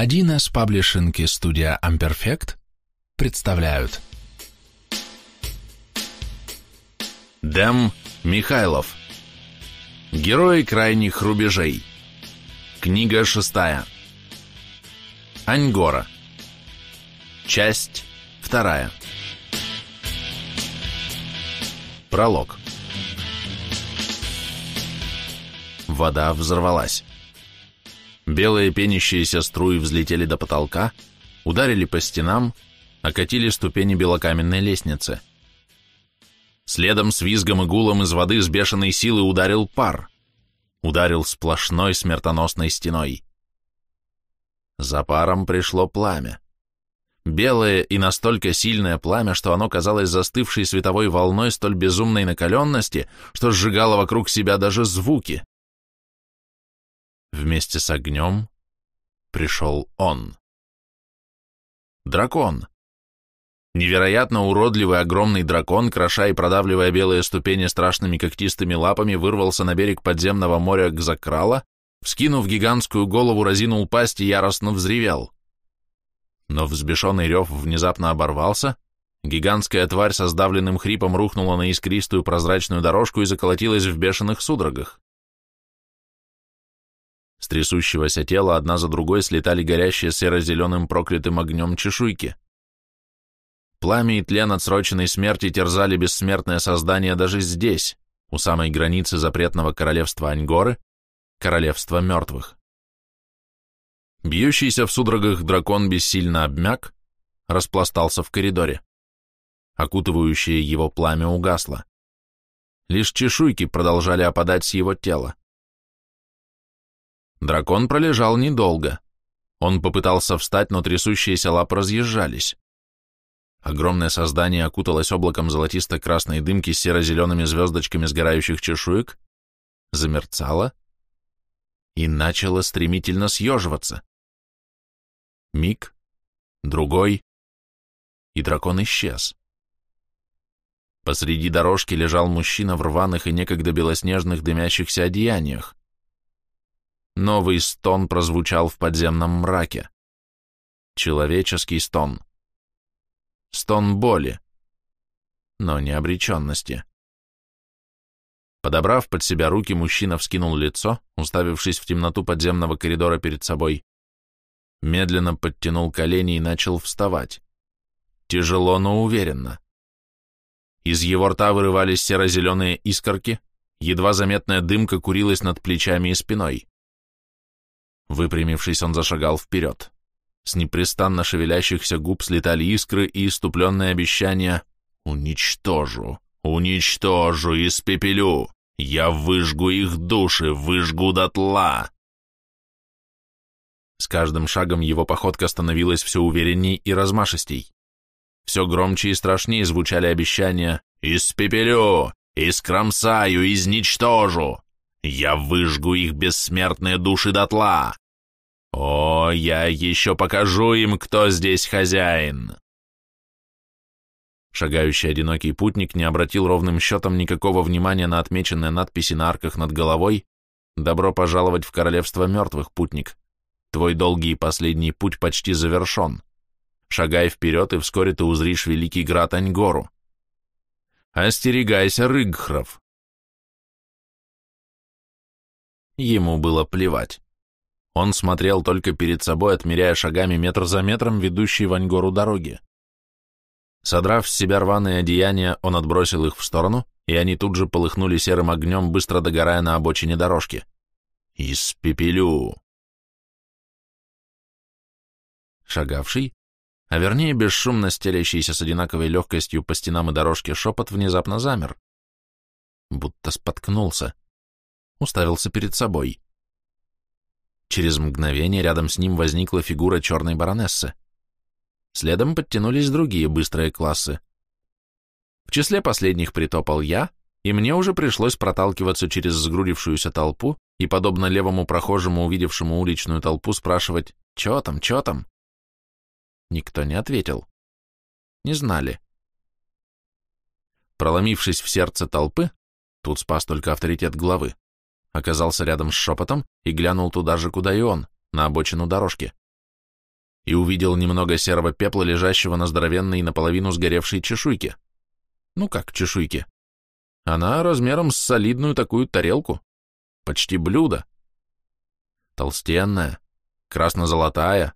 Один из паблишинки студия Amperfect представляют Дэм Михайлов Герои крайних рубежей Книга шестая Аньгора Часть вторая Пролог Вода взорвалась Белые пенящиеся струи взлетели до потолка, ударили по стенам, окатили ступени белокаменной лестницы. Следом с визгом и гулом из воды с бешеной силы ударил пар. Ударил сплошной смертоносной стеной. За паром пришло пламя. Белое и настолько сильное пламя, что оно казалось застывшей световой волной столь безумной накаленности, что сжигало вокруг себя даже звуки — Вместе с огнем пришел он. Дракон. Невероятно уродливый огромный дракон, кроша и продавливая белые ступени страшными когтистыми лапами, вырвался на берег подземного моря к закрала, вскинув гигантскую голову, разинул пасть и яростно взревел. Но взбешенный рев внезапно оборвался, гигантская тварь со сдавленным хрипом рухнула на искристую прозрачную дорожку и заколотилась в бешеных судорогах. С трясущегося тела одна за другой слетали горящие серо-зеленым проклятым огнем чешуйки. Пламя и тлен отсроченной смерти терзали бессмертное создание даже здесь, у самой границы запретного королевства Аньгоры, королевства мертвых. Бьющийся в судорогах дракон бессильно обмяк, распластался в коридоре. Окутывающее его пламя угасло. Лишь чешуйки продолжали опадать с его тела. Дракон пролежал недолго. Он попытался встать, но трясущиеся лапы разъезжались. Огромное создание окуталось облаком золотисто-красной дымки с серо-зелеными звездочками сгорающих чешуек, замерцало и начало стремительно съеживаться. Миг, другой, и дракон исчез. Посреди дорожки лежал мужчина в рваных и некогда белоснежных дымящихся одеяниях. Новый стон прозвучал в подземном мраке. Человеческий стон. Стон боли, но не обреченности. Подобрав под себя руки, мужчина вскинул лицо, уставившись в темноту подземного коридора перед собой. Медленно подтянул колени и начал вставать. Тяжело, но уверенно. Из его рта вырывались серо-зеленые искорки, едва заметная дымка курилась над плечами и спиной. Выпрямившись, он зашагал вперед. С непрестанно шевелящихся губ слетали искры и иступленные обещания «Уничтожу! Уничтожу! Испепелю! Я выжгу их души! Выжгу дотла!» С каждым шагом его походка становилась все уверенней и размашистей. Все громче и страшнее звучали обещания «Испепелю! Искромсаю! Изничтожу!» Я выжгу их бессмертные души дотла. О, я еще покажу им, кто здесь хозяин. Шагающий одинокий путник не обратил ровным счетом никакого внимания на отмеченные надписи на арках над головой «Добро пожаловать в королевство мертвых, путник. Твой долгий и последний путь почти завершен. Шагай вперед, и вскоре ты узришь великий град Аньгору». «Остерегайся, Рыгхров», Ему было плевать. Он смотрел только перед собой, отмеряя шагами метр за метром ведущей в Ангору дороги. Содрав с себя рваные одеяния, он отбросил их в сторону, и они тут же полыхнули серым огнем, быстро догорая на обочине дорожки. «Испепелю!» Шагавший, а вернее бесшумно стелящийся с одинаковой легкостью по стенам и дорожке шепот, внезапно замер. Будто споткнулся уставился перед собой. Через мгновение рядом с ним возникла фигура черной баронессы. Следом подтянулись другие быстрые классы. В числе последних притопал я, и мне уже пришлось проталкиваться через сгрудившуюся толпу и, подобно левому прохожему, увидевшему уличную толпу, спрашивать «Чё там, чё там?». Никто не ответил. Не знали. Проломившись в сердце толпы, тут спас только авторитет главы, оказался рядом с шепотом и глянул туда же, куда и он, на обочину дорожки. И увидел немного серого пепла, лежащего на здоровенной и наполовину сгоревшей чешуйке. Ну как чешуйке? Она размером с солидную такую тарелку. Почти блюдо. Толстенная, красно-золотая,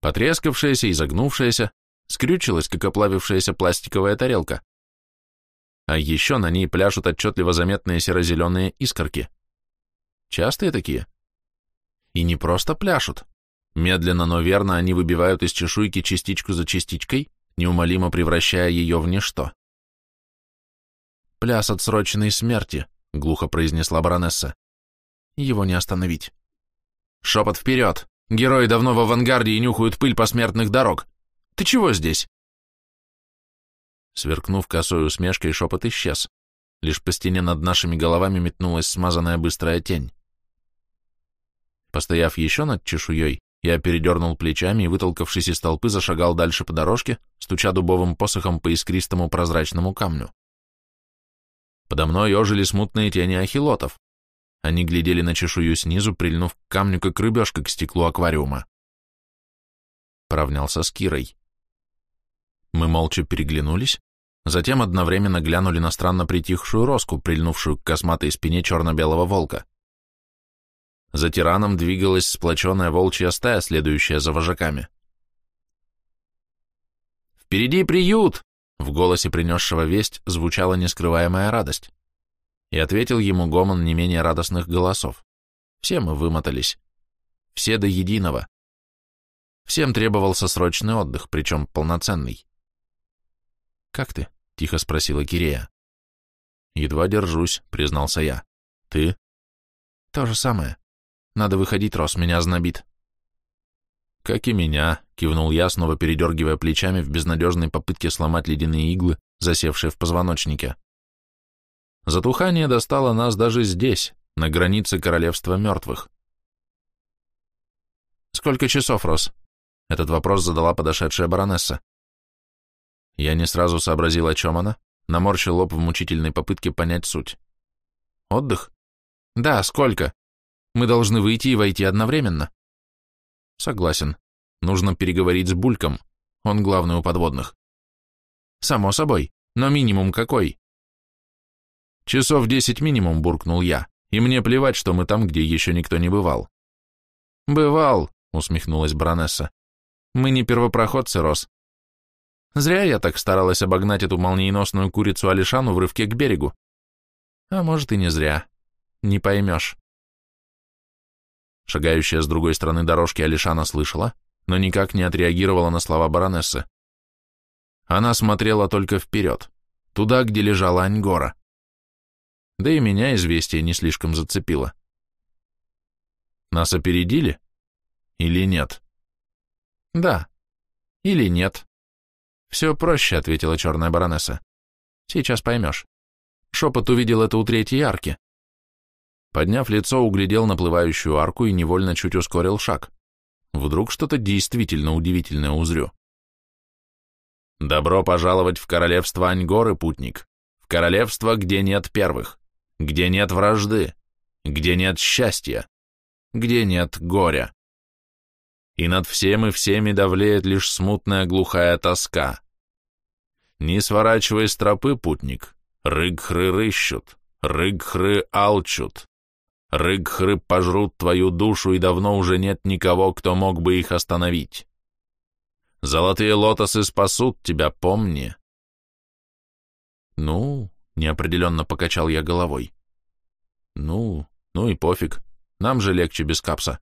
потрескавшаяся и загнувшаяся, скрючилась, как оплавившаяся пластиковая тарелка. А еще на ней пляшут отчетливо заметные серо-зеленые искорки. Частые такие? И не просто пляшут. Медленно, но верно они выбивают из чешуйки частичку за частичкой, неумолимо превращая ее в ничто. «Пляс отсроченной смерти», — глухо произнесла баронесса. «Его не остановить». «Шепот вперед! Герои давно в авангарде и нюхают пыль посмертных дорог! Ты чего здесь?» Сверкнув косой усмешкой, шепот исчез. Лишь по стене над нашими головами метнулась смазанная быстрая тень. Постояв еще над чешуей, я передернул плечами и, вытолкавшись из толпы, зашагал дальше по дорожке, стуча дубовым посохом по искристому прозрачному камню. Подо мной ожили смутные тени ахилотов. Они глядели на чешую снизу, прильнув к камню, как рыбешка к стеклу аквариума. Поравнялся с Кирой. Мы молча переглянулись, затем одновременно глянули на странно притихшую роску, прильнувшую к косматой спине черно-белого волка. За тираном двигалась сплоченная волчья стая, следующая за вожаками. «Впереди приют!» — в голосе принесшего весть звучала нескрываемая радость. И ответил ему гомон не менее радостных голосов. «Все мы вымотались. Все до единого. Всем требовался срочный отдых, причем полноценный». «Как ты?» — тихо спросила Кирея. «Едва держусь», — признался я. «Ты?» «То же самое. Надо выходить, Рос, меня знобит. Как и меня, кивнул я, снова передергивая плечами в безнадежной попытке сломать ледяные иглы, засевшие в позвоночнике. Затухание достало нас даже здесь, на границе королевства мертвых. «Сколько часов, Рос?» — этот вопрос задала подошедшая баронесса. Я не сразу сообразил, о чем она, наморщил лоб в мучительной попытке понять суть. «Отдых?» «Да, сколько?» Мы должны выйти и войти одновременно. Согласен. Нужно переговорить с Бульком. Он главный у подводных. Само собой. Но минимум какой? Часов десять минимум, буркнул я. И мне плевать, что мы там, где еще никто не бывал. Бывал, усмехнулась баронесса. Мы не первопроходцы, Рос. Зря я так старалась обогнать эту молниеносную курицу Алишану в рывке к берегу. А может и не зря. Не поймешь. Шагающая с другой стороны дорожки Алишана слышала, но никак не отреагировала на слова баронессы. Она смотрела только вперед, туда, где лежала Аньгора. Да и меня известие не слишком зацепило. Нас опередили? Или нет? Да. Или нет. Все проще, ответила черная баронесса. Сейчас поймешь. Шепот увидел это у третьей арки. Подняв лицо, углядел наплывающую арку и невольно чуть ускорил шаг. Вдруг что-то действительно удивительное узрю. «Добро пожаловать в королевство Аньгоры, путник, в королевство, где нет первых, где нет вражды, где нет счастья, где нет горя. И над всем и всеми давлеет лишь смутная глухая тоска. Не сворачивай с тропы, путник, Рыгхры рыщут, рыгхры алчут, рыг пожрут твою душу, и давно уже нет никого, кто мог бы их остановить. Золотые лотосы спасут тебя, помни. Ну, неопределенно покачал я головой. Ну, ну и пофиг, нам же легче без капса.